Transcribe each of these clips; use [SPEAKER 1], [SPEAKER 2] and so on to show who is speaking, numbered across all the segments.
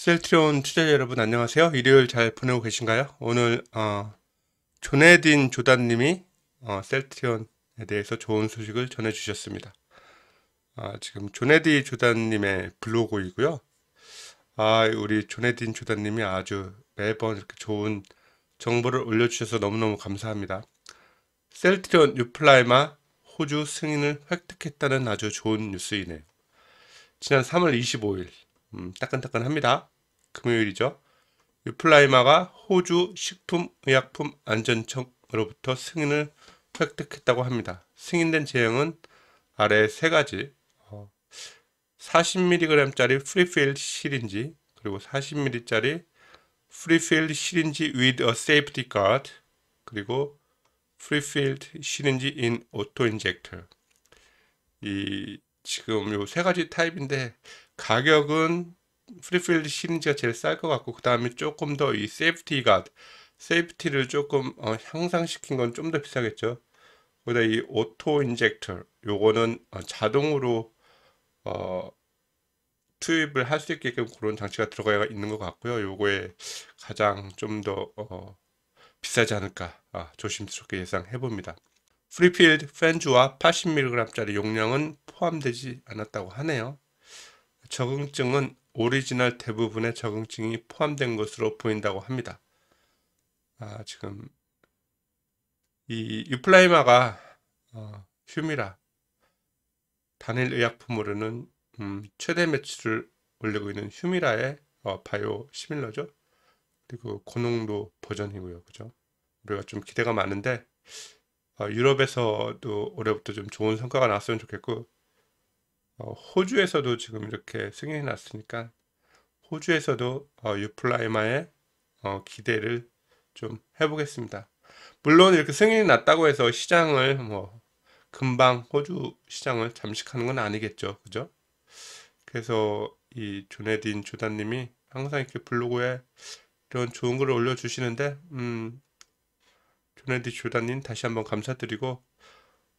[SPEAKER 1] 셀트리온 투자자 여러분 안녕하세요. 일요일 잘 보내고 계신가요? 오늘 어, 조네딘 조단님이 어, 셀트리온에 대해서 좋은 소식을 전해주셨습니다. 아, 지금 조네딘 조단님의 블로그이고요. 아, 우리 조네딘 조단님이 아주 매번 이렇게 좋은 정보를 올려주셔서 너무너무 감사합니다. 셀트리온 유플라이마 호주 승인을 획득했다는 아주 좋은 뉴스이네요. 지난 3월 25일 음, 따끈따끈합니다. 금요일이죠. 유플라이마가 호주 식품의약품안전청으로부터 승인을 획득했다고 합니다. 승인된 제형은 아래 세 가지 40mg짜리 어, 프리필 시린지 그리고 40ml짜리 프리필 시린지 with a safety guard 그리고 프리필 시린지 in auto injector 이 지금 요세 가지 타입인데 가격은 프리필드 시리즈가 제일 쌀 것 같고 그 다음에 조금 더 이 세이프티가 세이프티를 조금 어, 향상시킨 건 좀 더 비싸겠죠 거기다 이 오토 인젝터 요거는 어, 자동으로 어, 투입을 할 수 있게끔 그런 장치가 들어가 있는 것 같고요 요거에 가장 좀 더 어, 비싸지 않을까 아, 조심스럽게 예상해 봅니다 프리필드 펜주와 80mg짜리 용량은 포함되지 않았다고 하네요. 적응증은 오리지널 대부분의 적응증이 포함된 것으로 보인다고 합니다. 아, 지금 이 유플라이마가 어, 휴미라 단일 의약품으로는 음, 최대 매출을 올리고 있는 휴미라의 어, 바이오 시밀러죠. 그리고 고농도 버전이고요, 그죠? 우리가 좀 기대가 많은데 어, 유럽에서도 올해부터 좀 좋은 성과가 나왔으면 좋겠고 어, 호주에서도 지금 이렇게 승인이 났으니까 호주에서도 어, 유플라이마의 기대를 좀 해보겠습니다. 물론 이렇게 승인이 났다고 해서 시장을 뭐 금방 호주 시장을 잠식하는 건 아니겠죠, 그죠? 그래서 이 조네딘 조단님이 항상 이렇게 블로그에 이런 좋은 글을 올려주시는데 음, 조네디 조단님 다시 한번 감사드리고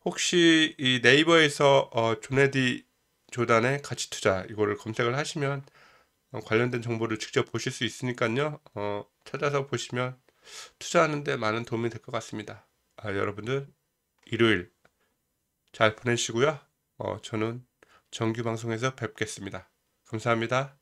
[SPEAKER 1] 혹시 이 네이버에서 어, 조네디 조단의 가치 투자 이거를 검색을 하시면 어, 관련된 정보를 직접 보실 수 있으니까요. 어, 찾아서 보시면 투자하는데 많은 도움이 될 것 같습니다. 아, 여러분들 일요일 잘 보내시고요. 어, 저는 정규 방송에서 뵙겠습니다. 감사합니다.